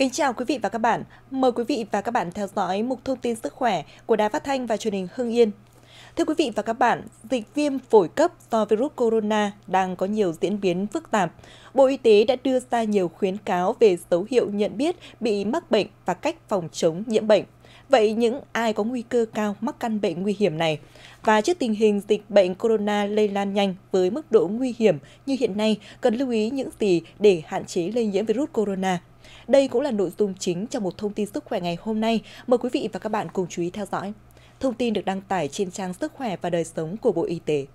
Kính chào quý vị và các bạn. Mời quý vị và các bạn theo dõi mục thông tin sức khỏe của Đài Phát thanh và Truyền hình Hưng Yên. Thưa quý vị và các bạn, dịch viêm phổi cấp do virus corona đang có nhiều diễn biến phức tạp. Bộ Y tế đã đưa ra nhiều khuyến cáo về dấu hiệu nhận biết bị mắc bệnh và cách phòng chống nhiễm bệnh. Vậy những ai có nguy cơ cao mắc căn bệnh nguy hiểm này? Và trước tình hình dịch bệnh corona lây lan nhanh với mức độ nguy hiểm như hiện nay, cần lưu ý những gì để hạn chế lây nhiễm virus corona? Đây cũng là nội dung chính trong một thông tin sức khỏe ngày hôm nay. Mời quý vị và các bạn cùng chú ý theo dõi. Thông tin được đăng tải trên trang Sức khỏe và đời sống của Bộ Y tế.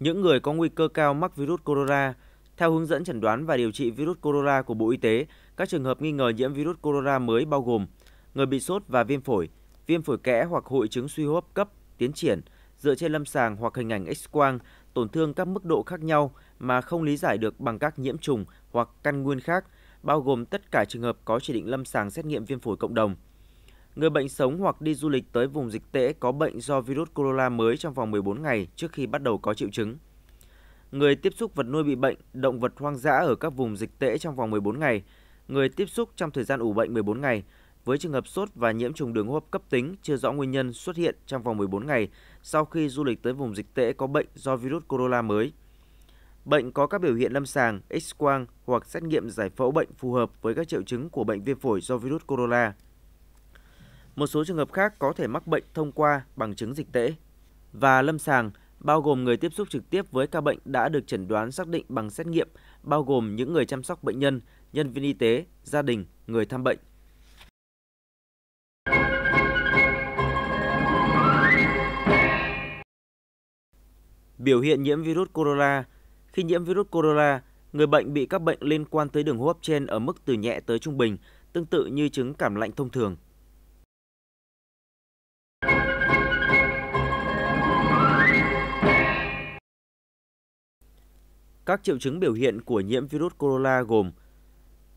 Những người có nguy cơ cao mắc virus corona theo hướng dẫn chẩn đoán và điều trị virus corona của Bộ Y tế, các trường hợp nghi ngờ nhiễm virus corona mới bao gồm người bị sốt và viêm phổi, viêm phổi kẽ hoặc hội chứng suy hô hấp cấp tiến triển dựa trên lâm sàng hoặc hình ảnh X-quang tổn thương các mức độ khác nhau mà không lý giải được bằng các nhiễm trùng hoặc căn nguyên khác, bao gồm tất cả trường hợp có chỉ định lâm sàng xét nghiệm viêm phổi cộng đồng. Người bệnh sống hoặc đi du lịch tới vùng dịch tễ có bệnh do virus corona mới trong vòng 14 ngày trước khi bắt đầu có triệu chứng. Người tiếp xúc vật nuôi bị bệnh, động vật hoang dã ở các vùng dịch tễ trong vòng 14 ngày, người tiếp xúc trong thời gian ủ bệnh 14 ngày, với trường hợp sốt và nhiễm trùng đường hô hấp cấp tính chưa rõ nguyên nhân xuất hiện trong vòng 14 ngày sau khi du lịch tới vùng dịch tễ có bệnh do virus corona mới. Bệnh có các biểu hiện lâm sàng, x-quang hoặc xét nghiệm giải phẫu bệnh phù hợp với các triệu chứng của bệnh viêm phổi do virus corona. Một số trường hợp khác có thể mắc bệnh thông qua bằng chứng dịch tễ và lâm sàng bao gồm người tiếp xúc trực tiếp với ca bệnh đã được chẩn đoán xác định bằng xét nghiệm, bao gồm những người chăm sóc bệnh nhân, nhân viên y tế, gia đình, người thăm bệnh. Biểu hiện nhiễm virus corona Khi nhiễm virus corona, người bệnh bị các bệnh liên quan tới đường hô hấp trên ở mức từ nhẹ tới trung bình, tương tự như chứng cảm lạnh thông thường. Các triệu chứng biểu hiện của nhiễm virus corona gồm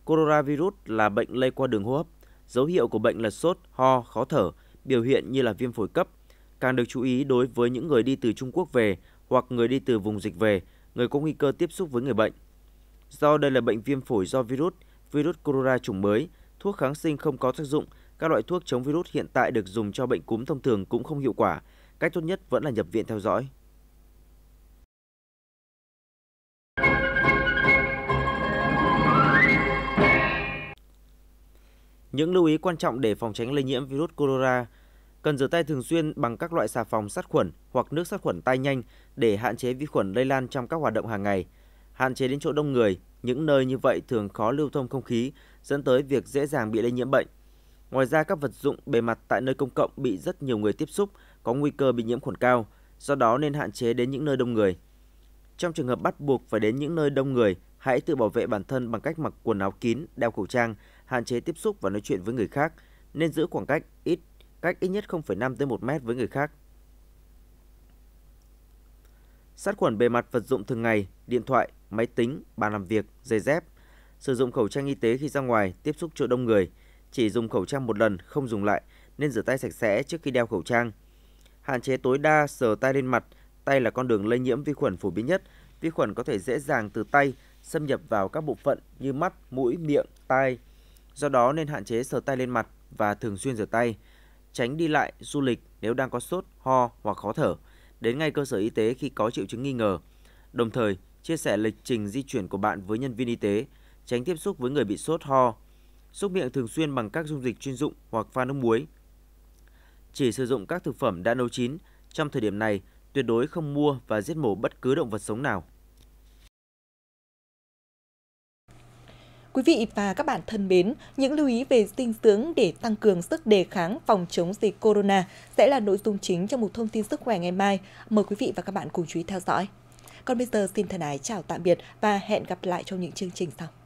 Coronavirus là bệnh lây qua đường hô hấp, dấu hiệu của bệnh là sốt, ho, khó thở, biểu hiện như là viêm phổi cấp. Càng được chú ý đối với những người đi từ Trung Quốc về hoặc người đi từ vùng dịch về, người có nguy cơ tiếp xúc với người bệnh. Do đây là bệnh viêm phổi do virus, virus corona chủng mới, thuốc kháng sinh không có tác dụng, các loại thuốc chống virus hiện tại được dùng cho bệnh cúm thông thường cũng không hiệu quả. Cách tốt nhất vẫn là nhập viện theo dõi. Những lưu ý quan trọng để phòng tránh lây nhiễm virus corona – Cần rửa tay thường xuyên bằng các loại xà phòng sát khuẩn hoặc nước sát khuẩn tay nhanh để hạn chế vi khuẩn lây lan trong các hoạt động hàng ngày. Hạn chế đến chỗ đông người, những nơi như vậy thường khó lưu thông không khí, dẫn tới việc dễ dàng bị lây nhiễm bệnh. Ngoài ra các vật dụng bề mặt tại nơi công cộng bị rất nhiều người tiếp xúc có nguy cơ bị nhiễm khuẩn cao, do đó nên hạn chế đến những nơi đông người. Trong trường hợp bắt buộc phải đến những nơi đông người, hãy tự bảo vệ bản thân bằng cách mặc quần áo kín, đeo khẩu trang, hạn chế tiếp xúc và nói chuyện với người khác, nên giữ khoảng cách ít cách ít nhất 0,5 tới 1 mét với người khác. Sát khuẩn bề mặt vật dụng thường ngày, điện thoại, máy tính, bàn làm việc, giày dép. Sử dụng khẩu trang y tế khi ra ngoài, tiếp xúc chỗ đông người, chỉ dùng khẩu trang một lần, không dùng lại nên rửa tay sạch sẽ trước khi đeo khẩu trang. Hạn chế tối đa sờ tay lên mặt, tay là con đường lây nhiễm vi khuẩn phổ biến nhất. Vi khuẩn có thể dễ dàng từ tay xâm nhập vào các bộ phận như mắt, mũi, miệng, tai. Do đó nên hạn chế sờ tay lên mặt và thường xuyên rửa tay tránh đi lại, du lịch nếu đang có sốt, ho hoặc khó thở, đến ngay cơ sở y tế khi có triệu chứng nghi ngờ. Đồng thời, chia sẻ lịch trình di chuyển của bạn với nhân viên y tế, tránh tiếp xúc với người bị sốt ho. Xúc miệng thường xuyên bằng các dung dịch chuyên dụng hoặc pha nước muối. Chỉ sử dụng các thực phẩm đã nấu chín, trong thời điểm này tuyệt đối không mua và giết mổ bất cứ động vật sống nào. Quý vị và các bạn thân mến, những lưu ý về dinh dưỡng để tăng cường sức đề kháng phòng chống dịch corona sẽ là nội dung chính trong một thông tin sức khỏe ngày mai. Mời quý vị và các bạn cùng chú ý theo dõi. Còn bây giờ xin thân ái chào tạm biệt và hẹn gặp lại trong những chương trình sau.